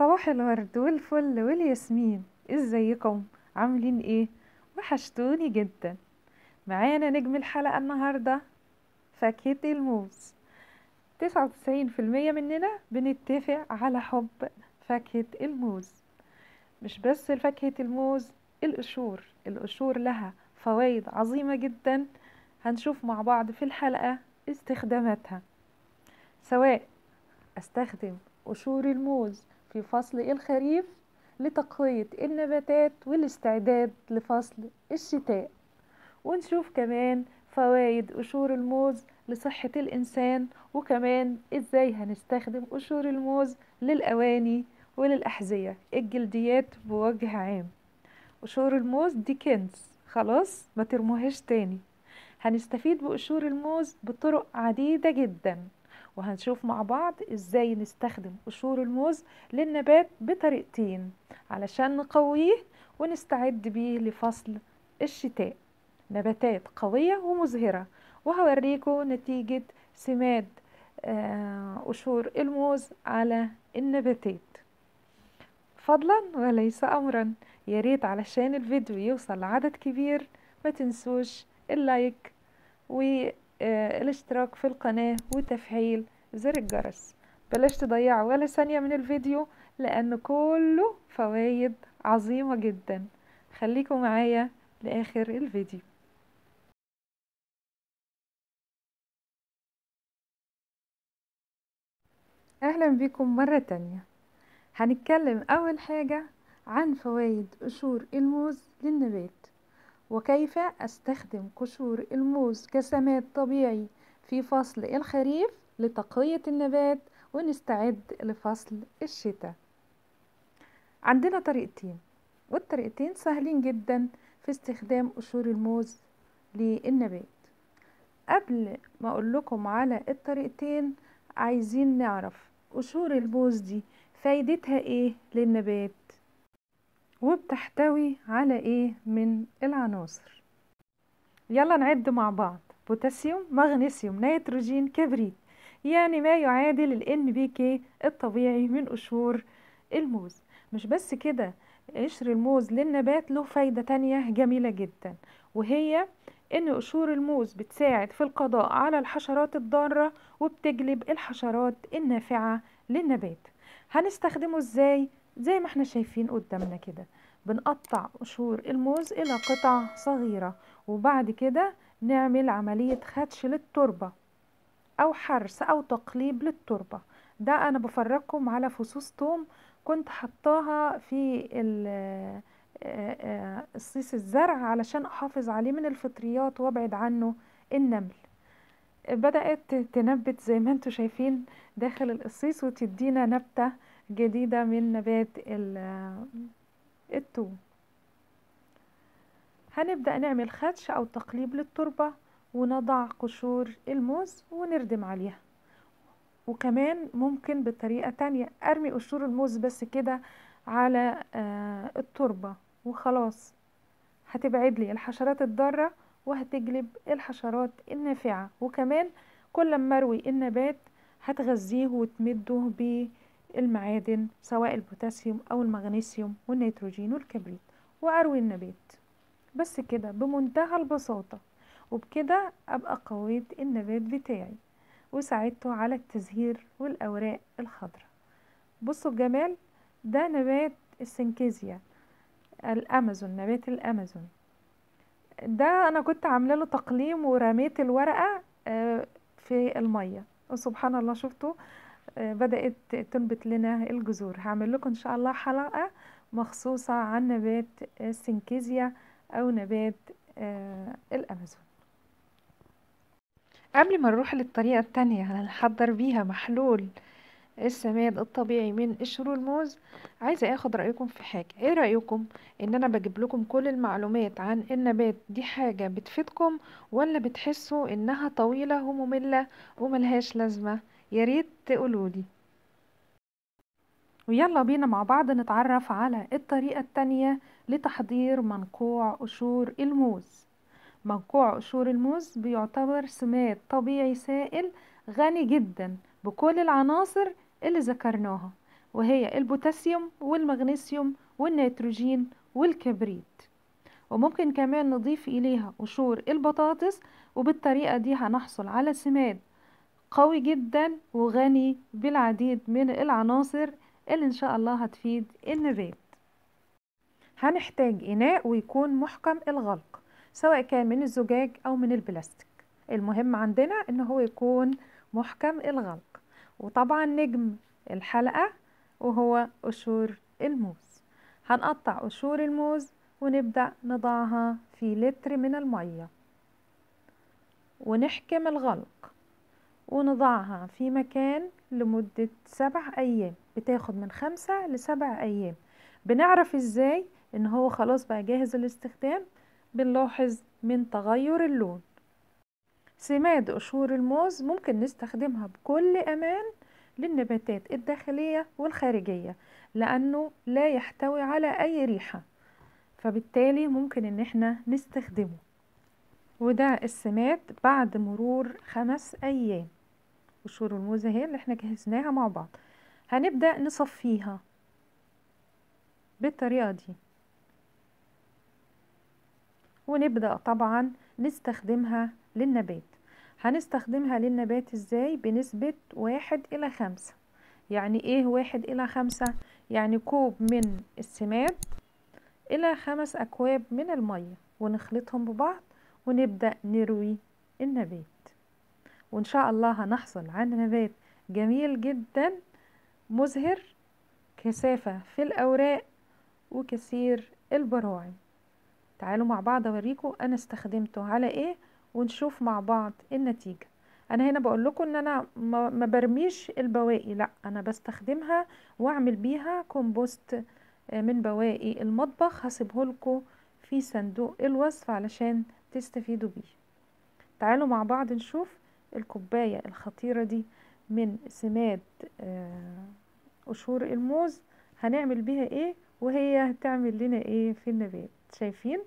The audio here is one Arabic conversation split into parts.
صباح الورد والفل والياسمين ازيكم عاملين ايه وحشتوني جدا معانا نجم الحلقة النهاردة فاكهة الموز تسعة وتسعين في المية مننا بنتفق على حب فاكهة الموز مش بس فاكهة الموز القشور القشور لها فوائد عظيمة جدا هنشوف مع بعض في الحلقة استخداماتها سواء استخدم قشور الموز في فصل الخريف لتقوية النباتات والاستعداد لفصل الشتاء ونشوف كمان فوائد قشور الموز لصحة الإنسان وكمان إزاي هنستخدم قشور الموز للأواني وللأحذية الجلديات بوجه عام قشور الموز دي كنز خلاص ما ترموهاش تاني هنستفيد بقشور الموز بطرق عديدة جداً وهنشوف مع بعض ازاي نستخدم قشور الموز للنبات بطريقتين علشان نقويه ونستعد بيه لفصل الشتاء نباتات قوية ومزهرة وهوريكم نتيجة سماد آه، قشور الموز على النباتات فضلا وليس أمرا يا ريت علشان الفيديو يوصل لعدد كبير ما تنسوش اللايك والاشتراك في القناة وتفعيل زر الجرس بلاش تضيعوا ولا ثانية من الفيديو لأن كله فوايد عظيمة جدا خليكم معايا لآخر الفيديو أهلا بكم مرة تانية هنتكلم أول حاجة عن فوائد قشور الموز للنبات وكيف أستخدم قشور الموز كسماد طبيعي في فصل الخريف لتقوية النبات ونستعد لفصل الشتاء عندنا طريقتين والطريقتين سهلين جدا في استخدام قشور الموز للنبات قبل ما اقول لكم على الطريقتين عايزين نعرف قشور الموز دي فايدتها ايه للنبات وبتحتوي على ايه من العناصر يلا نعد مع بعض بوتاسيوم مغنيسيوم نيتروجين كبريت يعني ما يعادل ال NPK الطبيعي من قشور الموز مش بس كده قشر الموز للنبات له فايدة تانية جميلة جدا وهي ان قشور الموز بتساعد في القضاء على الحشرات الضارة وبتجلب الحشرات النافعة للنبات هنستخدمه ازاي زي ما احنا شايفين قدامنا كده بنقطع قشور الموز الى قطع صغيرة وبعد كده نعمل عملية خدش للتربة أو حرث أو تقليب للتربة ده أنا بفرجكم على فصوص توم كنت حطاها في الصيص الزرع علشان أحافظ عليه من الفطريات وأبعد عنه النمل بدأت تنبت زي ما انتم شايفين داخل القصيص وتدينا نبتة جديدة من نبات التوم هنبدأ نعمل خدش أو تقليب للتربة ونضع قشور الموز ونردم عليها وكمان ممكن بطريقة تانية أرمي قشور الموز بس كده على آه، التربة وخلاص هتبعد لي الحشرات الضارة وهتجلب الحشرات النافعة وكمان كل ما اروي النبات هتغذيه وتمده بالمعادن سواء البوتاسيوم أو المغنيسيوم والنيتروجين والكبريت وأروي النبات بس كده بمنتهى البساطة وبكده أبقى قويت النبات بتاعي وساعدته على التزهير والأوراق الخضراء بصوا الجمال ده نبات السنكيزيا الأمازون نبات الأمازون ده أنا كنت عاملة له تقليم ورميت الورقة آه، في المية وسبحان الله شفته آه، بدأت تنبت لنا الجذور هعمل لكم إن شاء الله حلقة مخصوصة عن نبات السنكيزيا أو نبات آه، الأمازون قبل ما نروح للطريقة التانية هنحضر بيها محلول السماد الطبيعي من قشر الموز عايزة اخد رأيكم في حاجة ايه رأيكم ان انا بجيب لكم كل المعلومات عن النبات دي حاجة بتفيدكم ولا بتحسوا انها طويلة ومملة وملهاش لازمة ياريت تقولولي ويلا بينا مع بعض نتعرف على الطريقة التانية لتحضير منقوع قشور الموز موقوع قشور الموز بيعتبر سمات طبيعي سائل غني جدا بكل العناصر اللي ذكرناها وهي البوتاسيوم والمغنيسيوم والنيتروجين والكبريت وممكن كمان نضيف إليها قشور البطاطس وبالطريقة دي هنحصل على سماد قوي جدا وغني بالعديد من العناصر اللي إن شاء الله هتفيد النبات هنحتاج إناء ويكون محكم الغلق سواء كان من الزجاج أو من البلاستيك المهم عندنا إن هو يكون محكم الغلق وطبعا نجم الحلقة وهو قشور الموز هنقطع قشور الموز ونبدأ نضعها في لتر من المية ونحكم الغلق ونضعها في مكان لمدة سبع أيام بتاخد من خمسة لسبع أيام بنعرف إزاي إن هو خلاص بقى جاهز للاستخدام بنلاحظ من تغير اللون سماد قشور الموز ممكن نستخدمها بكل أمان للنباتات الداخلية والخارجية لأنه لا يحتوي على أي ريحة فبالتالي ممكن إن احنا نستخدمه وده السماد بعد مرور خمس أيام قشور الموز اهي اللي احنا جهزناها مع بعض هنبدأ نصفيها بالطريقة دي ونبدأ طبعا نستخدمها للنبات هنستخدمها للنبات ازاي بنسبة واحد الى خمسة يعني ايه واحد الى خمسة يعني كوب من السماد الى خمس اكواب من المية ونخلطهم ببعض ونبدأ نروي النبات وان شاء الله هنحصل على نبات جميل جدا مزهر كثافة في الاوراق وكثير البراعم تعالوا مع بعض اوريكم انا استخدمته على ايه ونشوف مع بعض النتيجه انا هنا بقول لكم ان انا ما برميش البواقي لا انا بستخدمها واعمل بيها كومبوست آه، من بواقي المطبخ هسيبه لكم في صندوق الوصف علشان تستفيدوا بيه تعالوا مع بعض نشوف الكوبايه الخطيره دي من سماد آه، قشور الموز هنعمل بيها ايه وهي هتعمل لنا ايه في النبات شايفين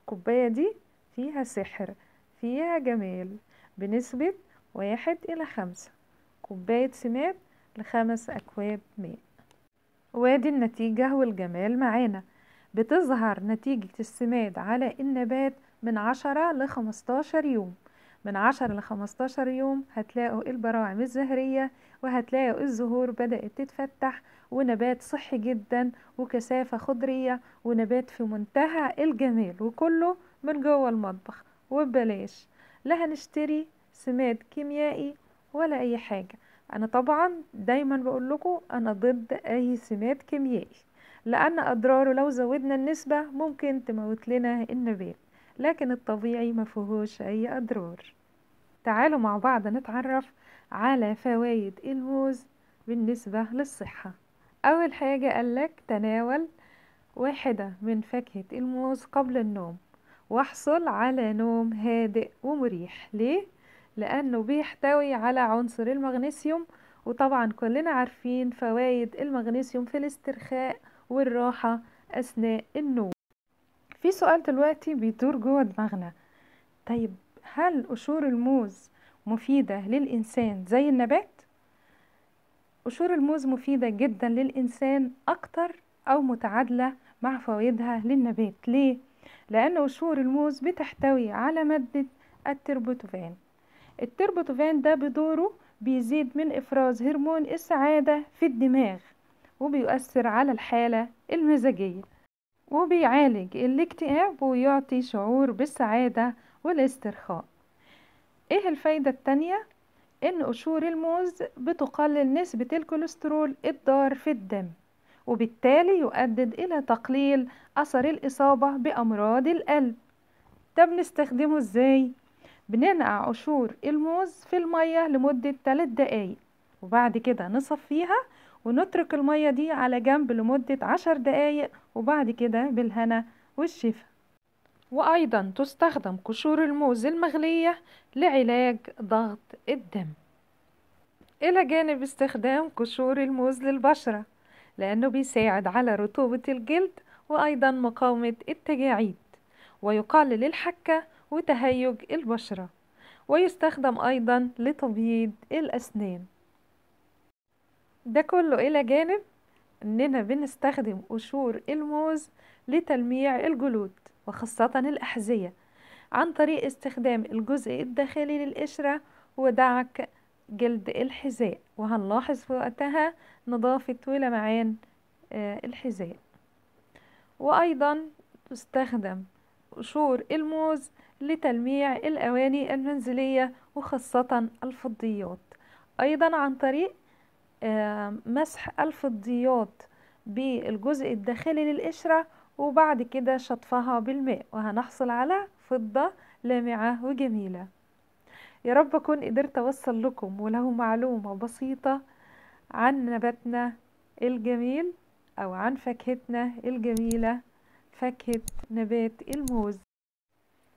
الكوباية دي فيها سحر فيها جمال بنسبة واحد إلى خمسة كوباية سماد لخمس أكواب ماء وادي النتيجة والجمال معانا بتظهر نتيجة السماد على النبات من عشرة لخمستاشر يوم من 10 ل 15 يوم هتلاقوا البراعم الزهرية وهتلاقوا الزهور بدأت تتفتح ونبات صحي جدا وكثافة خضرية ونبات في منتهى الجمال وكله من جوه المطبخ وببلاش لا هنشتري سماد كيميائي ولا أي حاجة أنا طبعا دايما بقول لكم أنا ضد أي سماد كيميائي لأن أضراره لو زودنا النسبة ممكن تموت لنا النبات لكن الطبيعي ما فيهوش أي أضرار تعالوا مع بعض نتعرف على فوائد الموز بالنسبة للصحة أول حاجة قالك تناول واحدة من فاكهة الموز قبل النوم واحصل على نوم هادئ ومريح ليه؟ لأنه بيحتوي على عنصر المغنيسيوم وطبعا كلنا عارفين فوائد المغنيسيوم في الاسترخاء والراحة أثناء النوم في سؤال دلوقتي بيدور جوه دماغنا طيب هل قشور الموز مفيدة للإنسان زي النبات؟ قشور الموز مفيدة جدا للإنسان أكتر أو متعادلة مع فوائدها للنبات ليه؟ لأن قشور الموز بتحتوي على مادة التربوتوفان التربوتوفان ده بدوره بيزيد من إفراز هرمون السعادة في الدماغ وبيؤثر على الحالة المزاجية وبيعالج الاكتئاب ويعطي شعور بالسعادة والاسترخاء ايه الفايدة التانية؟ ان قشور الموز بتقلل نسبة الكوليسترول الضار في الدم وبالتالي يؤدد الى تقليل اثر الاصابة بامراض القلب ده بنستخدمه ازاي؟ بننقع قشور الموز في المية لمدة 3 دقايق وبعد كده نصفيها ونترك المية دي على جنب لمدة عشر دقايق وبعد كده بالهنا والشفا وأيضا تستخدم قشور الموز المغلية لعلاج ضغط الدم إلى جانب استخدام قشور الموز للبشرة لأنه بيساعد على رطوبة الجلد وأيضا مقاومة التجاعيد ويقلل الحكة وتهيج البشرة ويستخدم أيضا لتبييض الأسنان ده كله إلى جانب أننا بنستخدم قشور الموز لتلميع الجلود وخاصة الأحذية عن طريق استخدام الجزء الداخلي للقشرة ودعك جلد الحذاء وهنلاحظ في وقتها نظافة ولمعان آه، الحذاء وأيضا تستخدم قشور الموز لتلميع الأواني المنزلية وخاصة الفضيات أيضا عن طريق آه، مسح الفضيات بالجزء الداخلي للقشرة وبعد كده شطفها بالماء وهنحصل على فضة لامعة وجميلة يا رب أكون قدرت أوصل لكم ولو معلومة بسيطة عن نباتنا الجميل أو عن فاكهتنا الجميلة فاكهة نبات الموز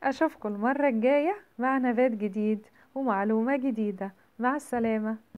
أشوفكم المرة الجاية مع نبات جديد ومعلومة جديدة مع السلامة